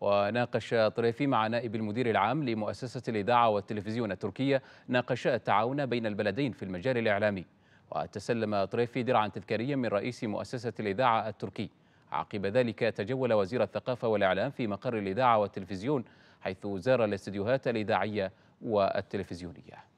وناقش طريفي مع نائب المدير العام لمؤسسة الإذاعة والتلفزيون التركية ناقش التعاون بين البلدين في المجال الإعلامي وتسلم طريفي درعا تذكاريا من رئيس مؤسسة الإذاعة التركي عقب ذلك تجول وزير الثقافة والإعلام في مقر الإذاعة والتلفزيون حيث زار الاستديوهات الإذاعية والتلفزيونية